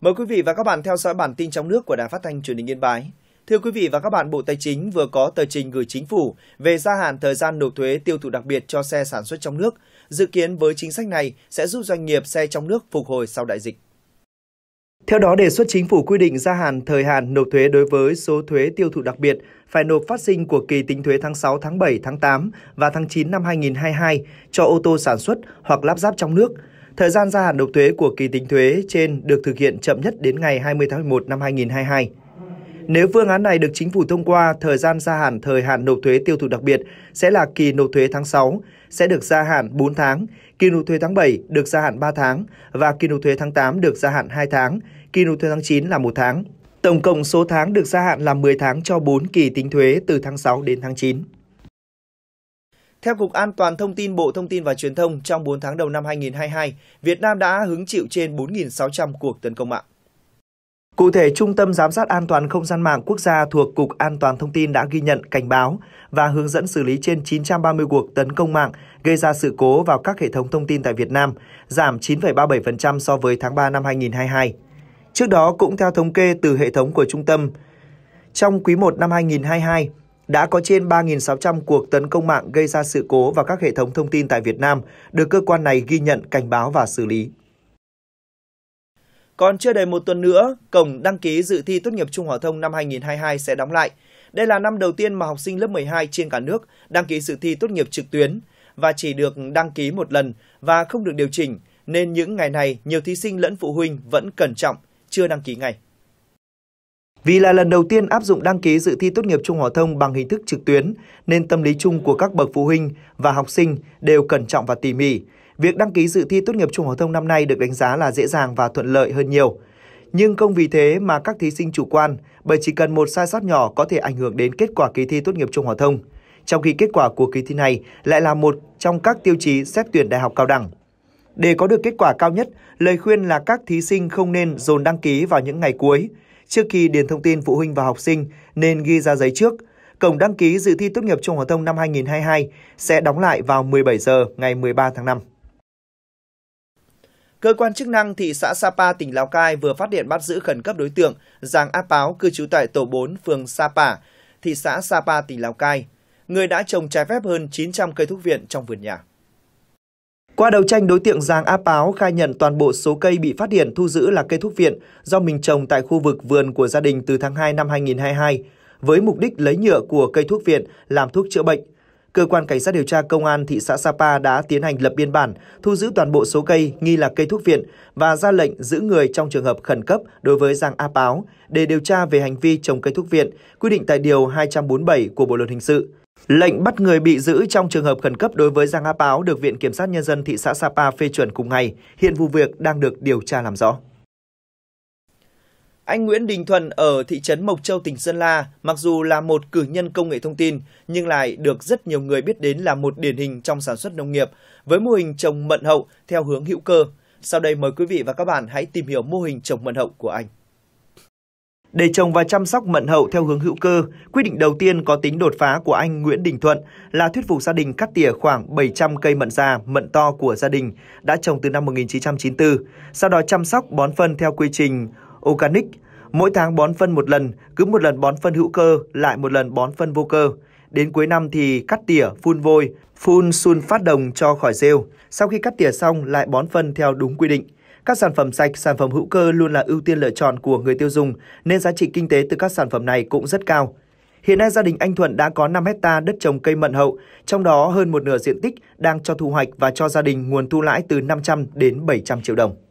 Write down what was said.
Mời quý vị và các bạn theo dõi bản tin trong nước của Đài Phát thanh Truyền hình Yên Bái. Thưa quý vị và các bạn, Bộ Tài chính vừa có tờ trình gửi chính phủ về gia hạn thời gian nộp thuế tiêu thụ đặc biệt cho xe sản xuất trong nước. Dự kiến với chính sách này sẽ giúp doanh nghiệp xe trong nước phục hồi sau đại dịch. Theo đó, đề xuất chính phủ quy định gia hạn thời hạn nộp thuế đối với số thuế tiêu thụ đặc biệt phải nộp phát sinh của kỳ tính thuế tháng 6, tháng 7, tháng 8 và tháng 9 năm 2022 cho ô tô sản xuất hoặc lắp ráp trong nước – Thời gian gia hạn nộp thuế của kỳ tính thuế trên được thực hiện chậm nhất đến ngày 20 tháng 11 năm 2022. Nếu phương án này được chính phủ thông qua, thời gian gia hạn thời hạn nộp thuế tiêu thụ đặc biệt sẽ là kỳ nộp thuế tháng 6, sẽ được gia hạn 4 tháng, kỳ nộp thuế tháng 7 được gia hạn 3 tháng và kỳ nộp thuế tháng 8 được gia hạn 2 tháng, kỳ nộp thuế tháng 9 là 1 tháng. Tổng cộng số tháng được gia hạn là 10 tháng cho 4 kỳ tính thuế từ tháng 6 đến tháng 9. Theo Cục An toàn Thông tin Bộ Thông tin và Truyền thông, trong 4 tháng đầu năm 2022, Việt Nam đã hứng chịu trên 4.600 cuộc tấn công mạng. Cụ thể, Trung tâm Giám sát An toàn Không gian mạng quốc gia thuộc Cục An toàn Thông tin đã ghi nhận, cảnh báo và hướng dẫn xử lý trên 930 cuộc tấn công mạng gây ra sự cố vào các hệ thống thông tin tại Việt Nam, giảm 9,37% so với tháng 3 năm 2022. Trước đó, cũng theo thống kê từ hệ thống của Trung tâm, trong quý 1 năm 2022, đã có trên 3.600 cuộc tấn công mạng gây ra sự cố vào các hệ thống thông tin tại Việt Nam, được cơ quan này ghi nhận, cảnh báo và xử lý. Còn chưa đầy một tuần nữa, cổng đăng ký dự thi tốt nghiệp trung học thông năm 2022 sẽ đóng lại. Đây là năm đầu tiên mà học sinh lớp 12 trên cả nước đăng ký dự thi tốt nghiệp trực tuyến và chỉ được đăng ký một lần và không được điều chỉnh, nên những ngày này nhiều thí sinh lẫn phụ huynh vẫn cẩn trọng, chưa đăng ký ngày. Vì là lần đầu tiên áp dụng đăng ký dự thi tốt nghiệp trung học thông bằng hình thức trực tuyến, nên tâm lý chung của các bậc phụ huynh và học sinh đều cẩn trọng và tỉ mỉ. Việc đăng ký dự thi tốt nghiệp trung học thông năm nay được đánh giá là dễ dàng và thuận lợi hơn nhiều. Nhưng không vì thế mà các thí sinh chủ quan, bởi chỉ cần một sai sót nhỏ có thể ảnh hưởng đến kết quả kỳ thi tốt nghiệp trung học thông. Trong khi kết quả của kỳ thi này lại là một trong các tiêu chí xét tuyển đại học cao đẳng. Để có được kết quả cao nhất, lời khuyên là các thí sinh không nên dồn đăng ký vào những ngày cuối, trước khi điền thông tin phụ huynh và học sinh nên ghi ra giấy trước. Cổng đăng ký dự thi tốt nghiệp trung học thông năm 2022 sẽ đóng lại vào 17 giờ ngày 13 tháng 5. Cơ quan chức năng thị xã Sapa, tỉnh Lào Cai vừa phát hiện bắt giữ khẩn cấp đối tượng Giàng Áp Báo cư trú tại tổ 4, phường Sapa, thị xã Sapa, tỉnh Lào Cai. Người đã trồng trái phép hơn 900 cây thuốc viện trong vườn nhà. Qua đấu tranh, đối tượng Giàng A Páo khai nhận toàn bộ số cây bị phát hiện thu giữ là cây thuốc viện do mình trồng tại khu vực vườn của gia đình từ tháng 2 năm 2022, với mục đích lấy nhựa của cây thuốc viện làm thuốc chữa bệnh. Cơ quan Cảnh sát điều tra Công an thị xã Sapa đã tiến hành lập biên bản, thu giữ toàn bộ số cây nghi là cây thuốc viện và ra lệnh giữ người trong trường hợp khẩn cấp đối với Giang A Páo để điều tra về hành vi trồng cây thuốc viện, quy định tại Điều 247 của Bộ Luật Hình sự. Lệnh bắt người bị giữ trong trường hợp khẩn cấp đối với Giang Á Báo được Viện Kiểm sát Nhân dân thị xã Sapa phê chuẩn cùng ngày. Hiện vụ việc đang được điều tra làm rõ. Anh Nguyễn Đình Thuần ở thị trấn Mộc Châu, tỉnh Sơn La, mặc dù là một cử nhân công nghệ thông tin, nhưng lại được rất nhiều người biết đến là một điển hình trong sản xuất nông nghiệp, với mô hình trồng mận hậu theo hướng hữu cơ. Sau đây mời quý vị và các bạn hãy tìm hiểu mô hình trồng mận hậu của anh. Để trồng và chăm sóc mận hậu theo hướng hữu cơ, quyết định đầu tiên có tính đột phá của anh Nguyễn Đình Thuận là thuyết phục gia đình cắt tỉa khoảng 700 cây mận già, mận to của gia đình đã trồng từ năm 1994, sau đó chăm sóc bón phân theo quy trình organic, mỗi tháng bón phân một lần, cứ một lần bón phân hữu cơ, lại một lần bón phân vô cơ. Đến cuối năm thì cắt tỉa, phun vôi, phun sun phát đồng cho khỏi rêu. Sau khi cắt tỉa xong lại bón phân theo đúng quy định. Các sản phẩm sạch, sản phẩm hữu cơ luôn là ưu tiên lựa chọn của người tiêu dùng nên giá trị kinh tế từ các sản phẩm này cũng rất cao. Hiện nay gia đình anh Thuận đã có 5 hecta đất trồng cây mận hậu, trong đó hơn một nửa diện tích đang cho thu hoạch và cho gia đình nguồn thu lãi từ 500 đến 700 triệu đồng.